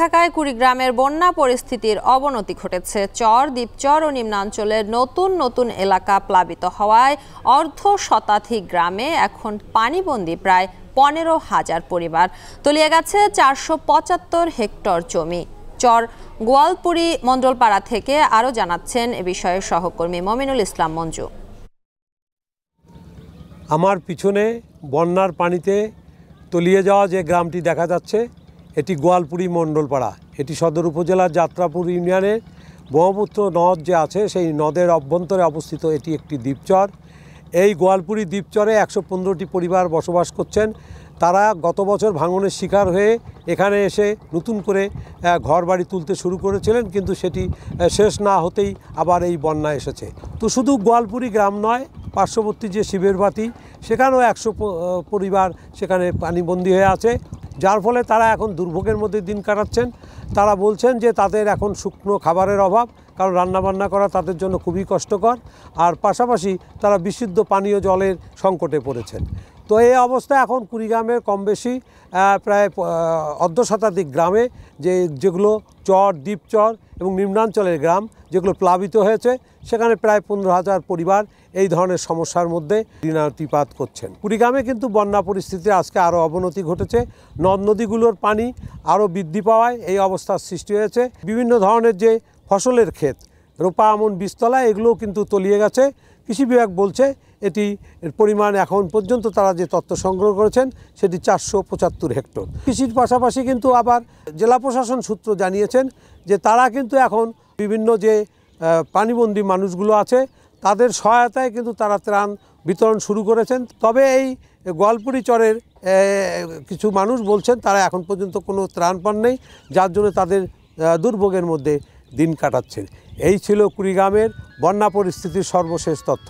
থাকায় কুড়িগ্রামের বন্যা পরিস্থিতির অবনতি ঘটেছে চর দ্বীপচর ও নিম্নাঞ্চলের নতুন নতুন এলাকা প্লাবিত হওয়ায় অর্ধ শতাধিক গ্রামে এখন পানিবন্দি প্রায় পনেরো হাজার পরিবার তলিয়ে গেছে চারশো পঁচাত্তর হেক্টর জমি চর গোয়ালপুরি মণ্ডলপাড়া থেকে আরও জানাচ্ছেন এ বিষয়ে সহকর্মী মমিনুল ইসলাম মঞ্জু আমার পিছনে বন্যার পানিতে তলিয়ে যাওয়া যে গ্রামটি দেখা যাচ্ছে এটি গোয়ালপুরি মণ্ডলপাড়া এটি সদর উপজেলার যাত্রাপুর ইউনিয়নে ব্রহ্মপুত্র নদ যে আছে সেই নদের অভ্যন্তরে অবস্থিত এটি একটি দ্বীপচর এই গোয়ালপুরি দ্বীপচরে একশো পনেরোটি পরিবার বসবাস করছেন তারা গত বছর ভাঙনের শিকার হয়ে এখানে এসে নতুন করে ঘর বাড়ি তুলতে শুরু করেছিলেন কিন্তু সেটি শেষ না হতেই আবার এই বন্যা এসেছে তো শুধু গোয়ালপুরি গ্রাম নয় পার্শ্ববর্তী যে শিবের বাতি সেখানেও একশো পরিবার সেখানে পানিবন্দী হয়ে আছে যার ফলে তারা এখন দুর্ভোগের মধ্যে দিন কাটাচ্ছেন তারা বলছেন যে তাদের এখন শুকনো খাবারের অভাব কারণ রান্নাবান্না করা তাদের জন্য খুবই কষ্টকর আর পাশাপাশি তারা বিশুদ্ধ পানীয় জলের সংকটে পড়েছেন তো এই অবস্থা এখন কুড়িগ্রামের কম বেশি প্রায় শতাধিক গ্রামে যে যেগুলো চর দ্বীপচর এবং নিম্নাঞ্চলের গ্রাম যেগুলো প্লাবিত হয়েছে সেখানে প্রায় পনেরো হাজার পরিবার এই ধরনের সমস্যার মধ্যে ঋণাতিপাত করছেন কুড়িগ্রামে কিন্তু বন্যা পরিস্থিতি আজকে আরও অবনতি ঘটেছে নদ নদীগুলোর পানি আরও বৃদ্ধি পাওয়ায় এই অবস্থার সৃষ্টি হয়েছে বিভিন্ন ধরনের যে ফসলের ক্ষেত রোপা আমন বীজতলা এগুলোও কিন্তু তলিয়ে গেছে কৃষি বিভাগ বলছে এটি এর পরিমাণ এখন পর্যন্ত তারা যে তথ্য সংগ্রহ করেছেন সেটি চারশো পঁচাত্তর হেক্টর কৃষির পাশাপাশি কিন্তু আবার জেলা প্রশাসন সূত্র জানিয়েছেন যে তারা কিন্তু এখন বিভিন্ন যে পানিবন্দী মানুষগুলো আছে তাদের সহায়তায় কিন্তু তারা ত্রাণ বিতরণ শুরু করেছেন তবে এই গল্পুরি চরের কিছু মানুষ বলছেন তারা এখন পর্যন্ত কোনো ত্রাণ পান নেই যার জন্য তাদের দুর্ভোগের মধ্যে দিন কাটাচ্ছেন এই ছিল কুড়িগ্রামের বন্যা পরিস্থিতির সর্বশেষ তথ্য